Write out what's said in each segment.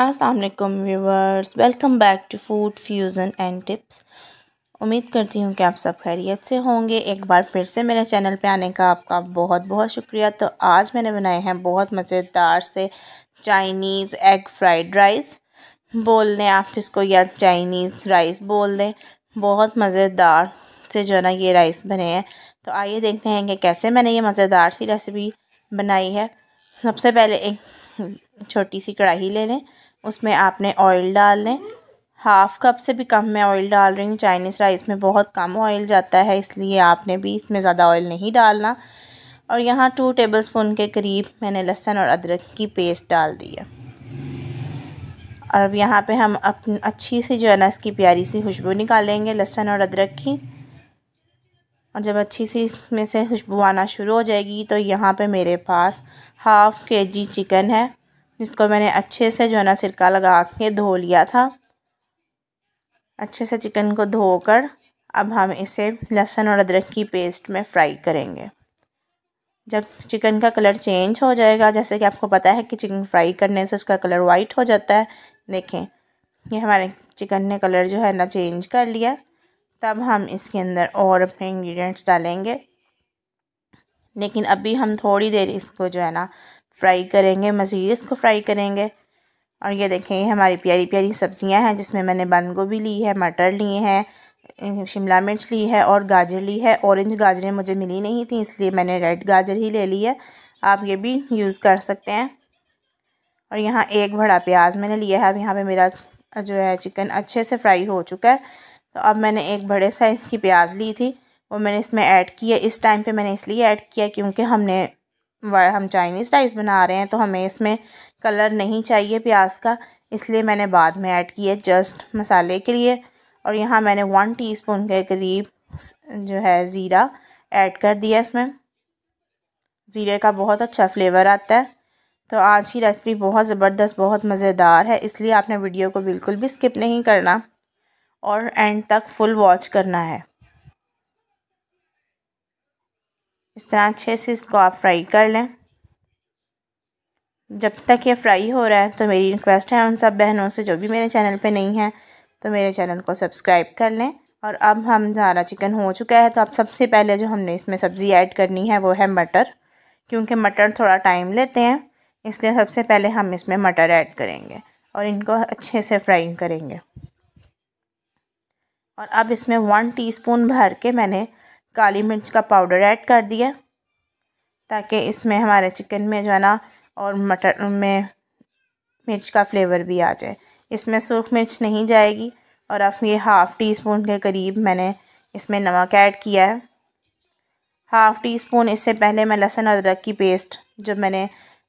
असलकम viewers welcome back to Food Fusion and Tips उम्मीद करती हूँ कि आप सब खैरियत से होंगे एक बार फिर से मेरे चैनल पे आने का आपका बहुत बहुत शुक्रिया तो आज मैंने बनाए हैं बहुत मज़ेदार से चाइनीज़ एग फ्राइड राइस बोल लें आप इसको या चाइनीज़ राइस बोल दें बहुत मज़ेदार से जो है ना ये राइस बने हैं तो आइए देखते हैं कि कैसे मैंने ये मज़ेदार सी रेसिपी बनाई है सबसे पहले एक छोटी सी कढ़ाई ले लें उसमें आपने ऑयल डाल लें हाफ़ कप से भी कम मैं ऑयल डाल रही हूँ चाइनीज़ राइस में बहुत कम ऑयल जाता है इसलिए आपने भी इसमें ज़्यादा ऑयल नहीं डालना और यहाँ टू टेबल स्पून के करीब मैंने लहसन और अदरक की पेस्ट डाल दी है और अब यहाँ पे हम अपनी अच्छी सी जो है ना इसकी प्यारी सी खुशबू निकालेंगे लहसन और अदरक की और जब अच्छी सी इसमें से खुशबू आना शुरू हो जाएगी तो यहाँ पे मेरे पास हाफ़ के जी चिकन है जिसको मैंने अच्छे से जो है ना सिरका लगा के धो लिया था अच्छे से चिकन को धोकर अब हम इसे लहसुन और अदरक की पेस्ट में फ्राई करेंगे जब चिकन का कलर चेंज हो जाएगा जैसे कि आपको पता है कि चिकन फ्राई करने से उसका कलर वाइट हो जाता है देखें ये हमारे चिकन ने कलर जो है ना चेंज कर लिया तब हम इसके अंदर और अपने इंग्रेडिएंट्स डालेंगे लेकिन अभी हम थोड़ी देर इसको जो है ना फ्राई करेंगे मज़ीद इसको फ्राई करेंगे और ये देखें हमारी प्यारी प्यारी सब्ज़ियां हैं जिसमें मैंने बंद गोभी ली है मटर लिए हैं शिमला मिर्च ली है और गाजर ली है ऑरेंज गाजरें मुझे मिली नहीं थी इसलिए मैंने रेड गाजर ही ले ली है आप ये भी यूज़ कर सकते हैं और यहाँ एक बड़ा प्याज मैंने लिया है अब यहाँ पे मेरा जो है चिकन अच्छे से फ्राई हो चुका है तो अब मैंने एक बड़े साइज़ की प्याज ली थी वो मैंने इसमें ऐड किया इस टाइम पे मैंने इसलिए ऐड किया क्योंकि हमने हम चाइनीज़ राइस बना रहे हैं तो हमें इसमें कलर नहीं चाहिए प्याज का इसलिए मैंने बाद में ऐड किया जस्ट मसाले के लिए और यहाँ मैंने वन टीस्पून के करीब जो है ज़ीरा ऐड कर दिया इसमें ज़ीरे का बहुत अच्छा फ्लेवर आता है तो आज की रेसिपी बहुत ज़बरदस्त बहुत मज़ेदार है इसलिए आपने वीडियो को बिल्कुल भी स्किप नहीं करना और एंड तक फुल वॉच करना है इस तरह अच्छे से इसको आप फ्राई कर लें जब तक ये फ्राई हो रहा है तो मेरी रिक्वेस्ट है उन सब बहनों से जो भी मेरे चैनल पे नहीं है तो मेरे चैनल को सब्सक्राइब कर लें और अब हम हमारा चिकन हो चुका है तो अब सबसे पहले जो हमने इसमें सब्ज़ी ऐड करनी है वो है मटर क्योंकि मटर थोड़ा टाइम लेते हैं इसलिए सबसे पहले हम इसमें मटर ऐड करेंगे और इनको अच्छे से फ्राई करेंगे और अब इसमें वन टी भर के मैंने काली मिर्च का पाउडर ऐड कर दिया ताकि इसमें हमारे चिकन में जो है ना और मटर में मिर्च का फ्लेवर भी आ जाए इसमें सूख मिर्च नहीं जाएगी और अब ये हाफ़ टी स्पून के करीब मैंने इसमें नमक ऐड किया है हाफ़ टी स्पून इससे पहले मैं लहसुन अदरक की पेस्ट जो मैंने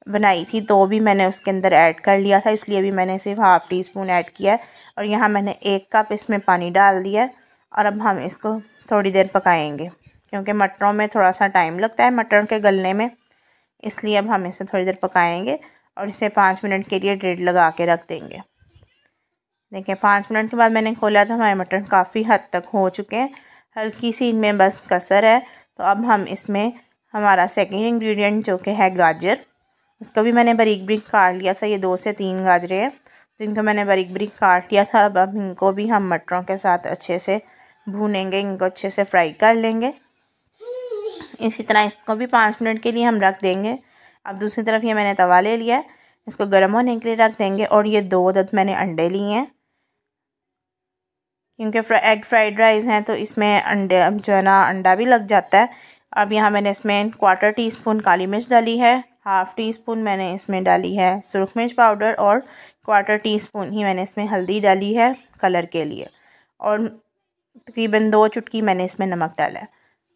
बनाई थी तो भी मैंने उसके अंदर ऐड कर लिया था इसलिए भी मैंने सिर्फ हाफ़ टी स्पून ऐड किया है और यहाँ मैंने एक कप इसमें पानी डाल दिया है और अब हम इसको थोड़ी देर पकाएंगे क्योंकि मटरों में थोड़ा सा टाइम लगता है मटर के गलने में इसलिए अब हम इसे थोड़ी देर पकाएंगे और इसे पाँच मिनट के लिए ड्रेड लगा के रख देंगे देखिए पाँच मिनट के बाद मैंने खोला था हमारे मटन काफ़ी हद तक हो चुके हैं हल्की सी इनमें बस कसर है तो अब हम इसमें हमारा सेकेंड इंग्रेडिएंट जो कि है गाजर उसको भी मैंने बारीक बरीक काट लिया था ये दो से तीन गाजरें हैं तो इनको मैंने बारीक बारीक काट लिया था अब अब इनको भी हम मटरों के साथ अच्छे से भूनेंगे इनको अच्छे से फ्राई कर लेंगे इसी तरह इसको भी पाँच मिनट के लिए हम रख देंगे अब दूसरी तरफ ये मैंने तवा ले लिया है इसको गर्म होने के लिए रख देंगे और ये दो दत मैंने अंडे लिए हैं क्योंकि एग फ्राइड राइस हैं तो इसमें अंडे जो है ना अंडा भी लग जाता है अब यहाँ मैंने इसमें क्वार्टर टी स्पून काली मिर्च डाली है हाफ़ टी स्पून मैंने इसमें डाली है सुरख मिर्च पाउडर और क्वार्टर टी स्पून ही मैंने इसमें हल्दी डाली है कलर के लिए और तकरीबन दो चुटकी मैंने इसमें नमक डाला है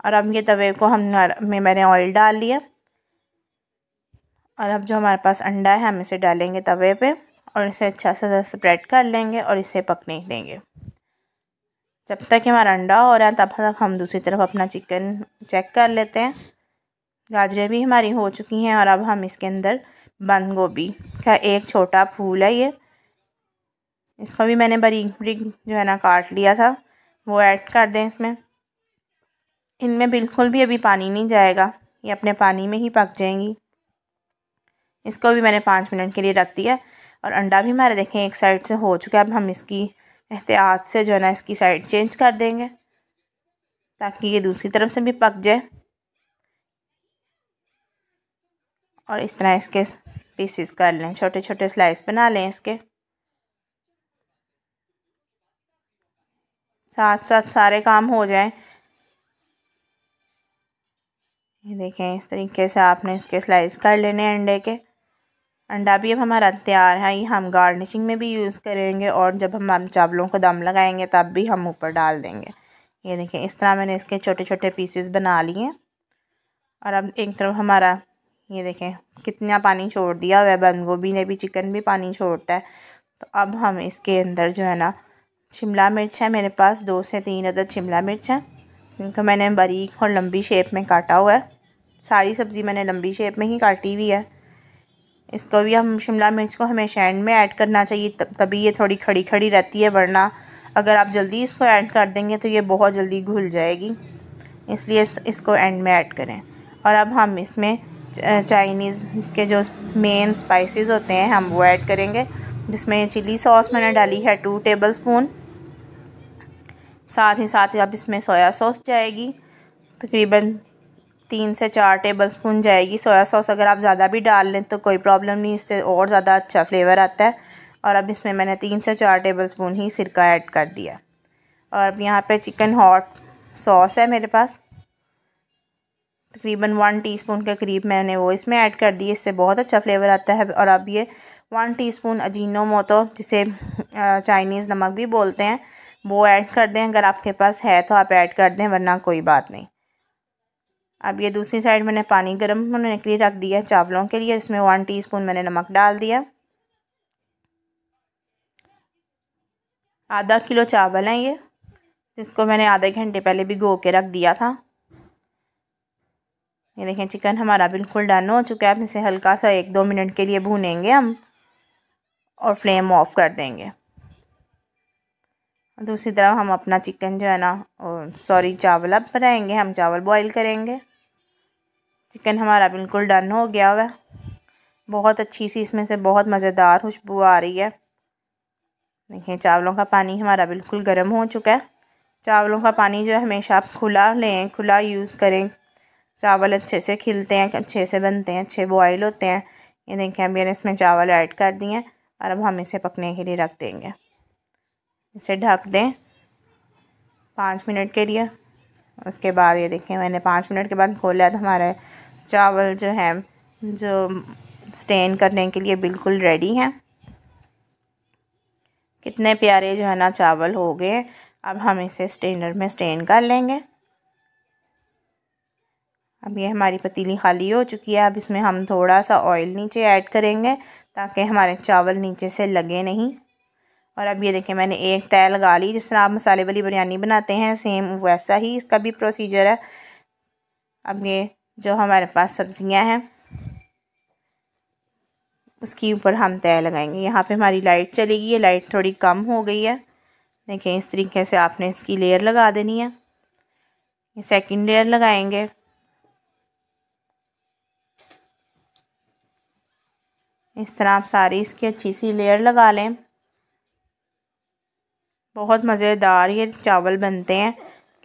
और अब ये तवे को हम में मैंने ऑयल डाल लिया और अब जो हमारे पास अंडा है हम इसे डालेंगे तवे पे और इसे अच्छा सा स्प्रेड कर लेंगे और इसे पकने देंगे जब तक हमारा अंडा हो रहा है तब तक हम दूसरी तरफ अपना चिकन चेक कर लेते हैं गाजरें भी हमारी हो चुकी हैं और अब हम इसके अंदर बंद गोभी का एक छोटा फूल है ये इसको भी मैंने बारीक बारीक जो है ना काट लिया था वो ऐड कर दें इसमें इनमें बिल्कुल भी अभी पानी नहीं जाएगा ये अपने पानी में ही पक जाएंगी इसको भी मैंने पाँच मिनट के लिए रख दिया और अंडा भी हमारा देखें एक साइड से हो चुका है अब हम इसकी एहतियात से जो है ना इसकी साइड चेंज कर देंगे ताकि ये दूसरी तरफ से भी पक जाए और इस तरह इसके पीसीस कर लें छोटे छोटे स्लाइस बना लें इसके साथ साथ सारे काम हो जाएं ये देखें इस तरीके से आपने इसके स्लाइस कर लेने अंडे के अंडा भी अब हमारा तैयार है ये हम गार्निशिंग में भी यूज़ करेंगे और जब हम हम चावलों को दम लगाएंगे तब भी हम ऊपर डाल देंगे ये देखें इस तरह मैंने इसके छोटे छोटे पीसेस बना लिए और अब एक तरफ हमारा ये देखें कितना पानी छोड़ दिया हुआ है बंद गोभी ने भी चिकन भी पानी छोड़ता है तो अब हम इसके अंदर जो है ना शिमला मिर्च है मेरे पास दो से तीन अदर शिमला मिर्च है जिनको मैंने बारीक और लंबी शेप में काटा हुआ है सारी सब्ज़ी मैंने लंबी शेप में ही काटी हुई है इसको भी हम शिमला मिर्च को हमें एंड में ऐड करना चाहिए तब तभी ये थोड़ी खड़ी खड़ी रहती है वरना अगर आप जल्दी इसको ऐड कर देंगे तो ये बहुत जल्दी घुल जाएगी इसलिए इसको एंड में ऐड करें और अब हम इसमें चाइनीज़ के जो मेन स्पाइसेस होते हैं हम वो ऐड करेंगे जिसमें चिली सॉस मैंने डाली है टू टेबल स्पून साथ ही साथ अब इसमें सोया सॉस जाएगी तकरीबन तीन से चार टेबल स्पून जाएगी सोया सॉस अगर आप ज़्यादा भी डाल लें तो कोई प्रॉब्लम नहीं इससे और ज़्यादा अच्छा फ्लेवर आता है और अब इसमें मैंने तीन से चार टेबल स्पून ही सिरका ऐड कर दिया और अब यहाँ पर चिकन हॉट सॉस है मेरे पास तकरीबन वन टीस्पून के करीब मैंने वो इसमें ऐड कर दी इससे बहुत अच्छा फ्लेवर आता है और अब ये वन टीस्पून अजीनो मोतो जिसे चाइनीज़ नमक भी बोलते हैं वो ऐड कर दें अगर आपके पास है तो आप ऐड कर दें वरना कोई बात नहीं अब ये दूसरी साइड मैंने पानी गर्म होने के लिए रख दिया है चावलों के लिए इसमें वन टी मैंने नमक डाल दिया आधा किलो चावल हैं ये जिसको मैंने आधे घंटे पहले भिगो के रख दिया था ये देखें चिकन हमारा बिल्कुल डन हो चुका है अब इसे हल्का सा एक दो मिनट के लिए भूनेंगे हम और फ्लेम ऑफ कर देंगे दूसरी तरफ हम अपना चिकन जो है ना सॉरी चावल अब बनाएंगे हम चावल बॉईल करेंगे चिकन हमारा बिल्कुल डन हो गया हुआ बहुत अच्छी सी इसमें से बहुत मज़ेदार खुशबू आ रही है देखिए चावलों का पानी हमारा बिल्कुल गर्म हो चुका है चावलों का पानी जो है हमेशा आप खुला लें खुला यूज़ करें चावल अच्छे से खिलते हैं अच्छे से बनते हैं अच्छे बॉयल होते हैं ये देखें अभी मैंने इसमें चावल ऐड कर दिए हैं और अब हम इसे पकने के लिए रख देंगे इसे ढक दें पाँच मिनट के लिए उसके बाद ये देखें मैंने पाँच मिनट के बाद खोला तो हमारे चावल जो है जो स्टेन करने के लिए बिल्कुल रेडी हैं कितने प्यारे जो है ना चावल हो गए अब हम इसे स्टेनर में स्टेन कर लेंगे अब ये हमारी पतीली खाली हो चुकी है अब इसमें हम थोड़ा सा ऑयल नीचे ऐड करेंगे ताकि हमारे चावल नीचे से लगे नहीं और अब ये देखें मैंने एक तय लगा ली जिस तरह आप मसाले वाली बिरयानी बनाते हैं सेम वैसा ही इसका भी प्रोसीजर है अब ये जो हमारे पास सब्ज़ियां हैं उसके ऊपर हम तय लगाएंगे यहाँ पे हमारी लाइट चलेगी ये लाइट थोड़ी कम हो गई है देखें इस तरीके से आपने इसकी लेयर लगा देनी है ये सेकेंड लेयर लगाएंगे इस तरह आप सारी इसकी अच्छी सी लेयर लगा लें बहुत मज़ेदार ये चावल बनते हैं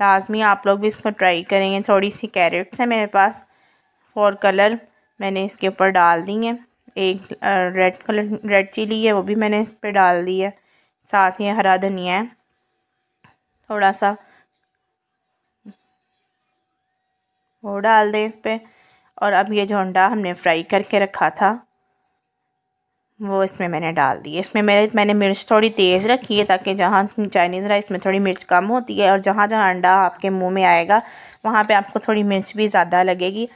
लाजमी आप लोग भी इसको ट्राई करेंगे थोड़ी सी कैरेट्स हैं मेरे पास फोर कलर मैंने इसके ऊपर डाल दी हैं एक रेड कलर रेड चिली है वो भी मैंने इस पर डाल दी है साथ ही हरा धनिया है थोड़ा सा वो डाल दें इस पर और अब ये झोंडा हमने फ्राई करके रखा था वो इसमें मैंने डाल दी इसमें मेरे मैंने मिर्च थोड़ी तेज़ रखी है ताकि जहाँ चाइनीज़ राइस में थोड़ी मिर्च कम होती है और जहाँ जहाँ अंडा आपके मुंह में आएगा वहाँ पे आपको थोड़ी मिर्च भी ज़्यादा लगेगी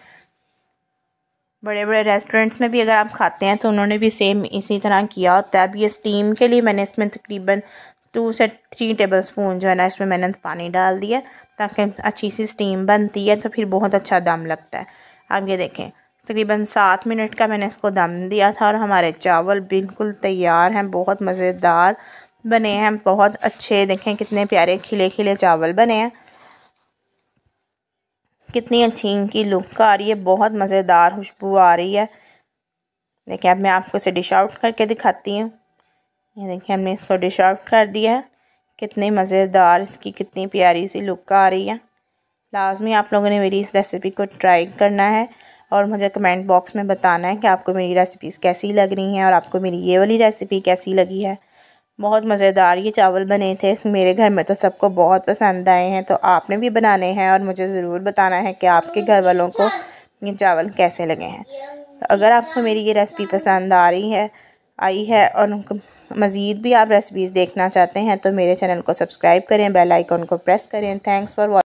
बड़े बड़े रेस्टोरेंट्स में भी अगर आप खाते हैं तो उन्होंने भी सेम इसी तरह किया होता है अब ये स्टीम के लिए मैंने इसमें तकरीबन टू से थ्री टेबल स्पून जो है ना इसमें मैंने पानी डाल दिया ताकि अच्छी सी स्टीम बनती है तो फिर बहुत अच्छा दम लगता है आप ये देखें तकरीबन सात मिनट का मैंने इसको दम दिया था और हमारे चावल बिल्कुल तैयार हैं बहुत मज़ेदार बने हैं बहुत अच्छे देखें कितने प्यारे खिले खिले चावल बने हैं कितनी अच्छी इनकी लुक आ रही है बहुत मज़ेदार खुशबू आ रही है देखिए अब मैं आपको इसे डिश आउट करके दिखाती हूँ ये देखिए हमने इसको डिश आउट कर दिया है कितनी मज़ेदार इसकी कितनी प्यारी सी लुक आ रही है लाजमी आप लोगों ने मेरी इस रेसिपी को ट्राई करना है और मुझे कमेंट बॉक्स में बताना है कि आपको मेरी रेसिपीज़ कैसी लग रही हैं और आपको मेरी ये वाली रेसिपी कैसी लगी है बहुत मज़ेदार ये चावल बने थे मेरे घर में तो सबको बहुत पसंद आए हैं तो आपने भी बनाने हैं और मुझे ज़रूर बताना है कि आपके घर वालों को ये चावल कैसे लगे हैं तो अगर आपको मेरी ये रेसिपी पसंद आ रही है आई है और मज़ीद भी आप रेसिपीज़ देखना चाहते हैं तो मेरे चैनल को सब्सक्राइब करें बेल आइकॉन को प्रेस करें थैंक्स फॉर